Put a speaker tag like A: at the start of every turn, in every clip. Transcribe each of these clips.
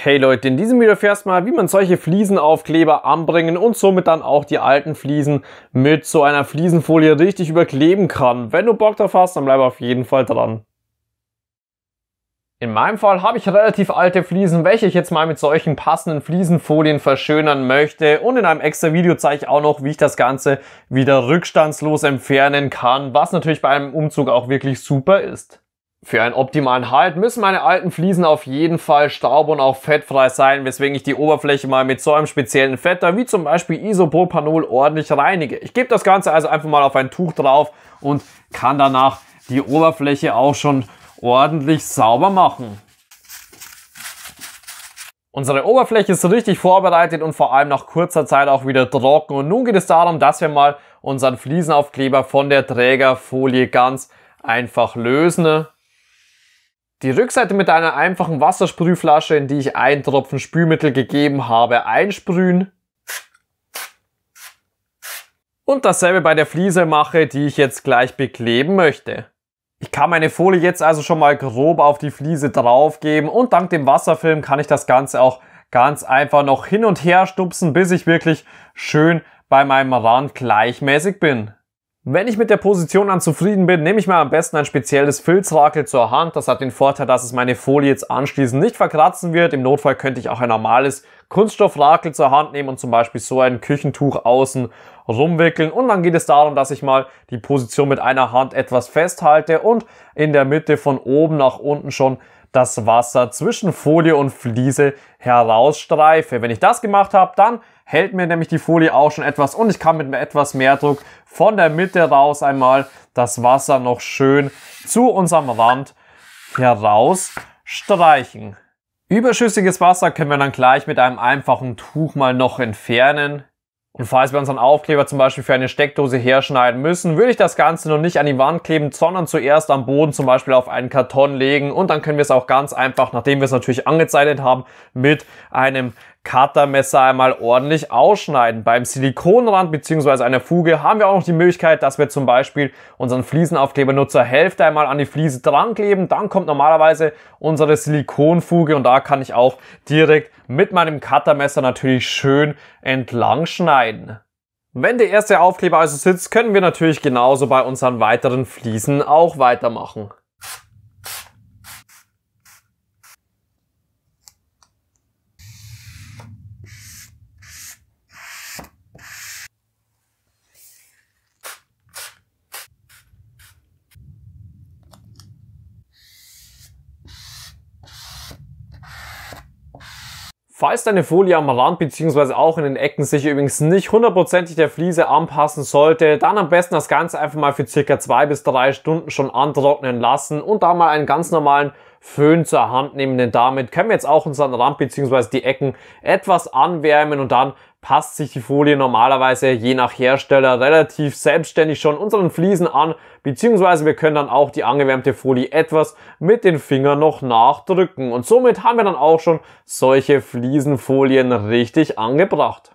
A: Hey Leute, in diesem Video erfährst du mal, wie man solche Fliesenaufkleber anbringen und somit dann auch die alten Fliesen mit so einer Fliesenfolie richtig überkleben kann. Wenn du Bock drauf hast, dann bleib auf jeden Fall dran. In meinem Fall habe ich relativ alte Fliesen, welche ich jetzt mal mit solchen passenden Fliesenfolien verschönern möchte. Und in einem extra Video zeige ich auch noch, wie ich das Ganze wieder rückstandslos entfernen kann, was natürlich bei einem Umzug auch wirklich super ist. Für einen optimalen Halt müssen meine alten Fliesen auf jeden Fall staub- und auch fettfrei sein, weswegen ich die Oberfläche mal mit so einem speziellen Fetter, wie zum Beispiel Isopropanol, ordentlich reinige. Ich gebe das Ganze also einfach mal auf ein Tuch drauf und kann danach die Oberfläche auch schon ordentlich sauber machen. Unsere Oberfläche ist richtig vorbereitet und vor allem nach kurzer Zeit auch wieder trocken. Und nun geht es darum, dass wir mal unseren Fliesenaufkleber von der Trägerfolie ganz einfach lösen die Rückseite mit einer einfachen Wassersprühflasche, in die ich einen Tropfen Spülmittel gegeben habe, einsprühen. Und dasselbe bei der Fliese mache, die ich jetzt gleich bekleben möchte. Ich kann meine Folie jetzt also schon mal grob auf die Fliese draufgeben und dank dem Wasserfilm kann ich das Ganze auch ganz einfach noch hin und her stupsen, bis ich wirklich schön bei meinem Rand gleichmäßig bin. Wenn ich mit der Position dann zufrieden bin, nehme ich mir am besten ein spezielles Filzrakel zur Hand. Das hat den Vorteil, dass es meine Folie jetzt anschließend nicht verkratzen wird. Im Notfall könnte ich auch ein normales Kunststoffrakel zur Hand nehmen und zum Beispiel so ein Küchentuch außen rumwickeln. Und dann geht es darum, dass ich mal die Position mit einer Hand etwas festhalte und in der Mitte von oben nach unten schon das Wasser zwischen Folie und Fliese herausstreife. Wenn ich das gemacht habe, dann hält mir nämlich die Folie auch schon etwas und ich kann mit etwas mehr Druck von der Mitte raus einmal das Wasser noch schön zu unserem Rand herausstreichen. Überschüssiges Wasser können wir dann gleich mit einem einfachen Tuch mal noch entfernen. Und falls wir unseren Aufkleber zum Beispiel für eine Steckdose herschneiden müssen, würde ich das Ganze noch nicht an die Wand kleben, sondern zuerst am Boden zum Beispiel auf einen Karton legen und dann können wir es auch ganz einfach, nachdem wir es natürlich angezeichnet haben, mit einem Cuttermesser einmal ordentlich ausschneiden. Beim Silikonrand bzw. einer Fuge haben wir auch noch die Möglichkeit, dass wir zum Beispiel unseren Fliesenaufkleber nur zur Hälfte einmal an die Fliese dran kleben. Dann kommt normalerweise unsere Silikonfuge und da kann ich auch direkt mit meinem Cuttermesser natürlich schön entlang schneiden rein. Wenn der erste Aufkleber also sitzt, können wir natürlich genauso bei unseren weiteren Fliesen auch weitermachen. Falls deine Folie am Rand bzw. auch in den Ecken sich übrigens nicht hundertprozentig der Fliese anpassen sollte, dann am besten das Ganze einfach mal für circa zwei bis drei Stunden schon antrocknen lassen und da mal einen ganz normalen Föhn zur Hand nehmen, denn damit können wir jetzt auch unseren Rand bzw. die Ecken etwas anwärmen und dann passt sich die Folie normalerweise je nach Hersteller relativ selbstständig schon unseren Fliesen an, beziehungsweise wir können dann auch die angewärmte Folie etwas mit den Fingern noch nachdrücken. Und somit haben wir dann auch schon solche Fliesenfolien richtig angebracht.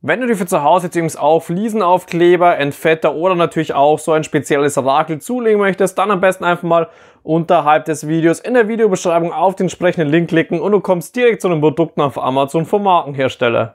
A: Wenn du dir für zu Hause jetzt übrigens auch Fliesenaufkleber, Entfetter oder natürlich auch so ein spezielles Rakel zulegen möchtest, dann am besten einfach mal unterhalb des Videos in der Videobeschreibung auf den entsprechenden Link klicken und du kommst direkt zu den Produkten auf Amazon vom Markenhersteller.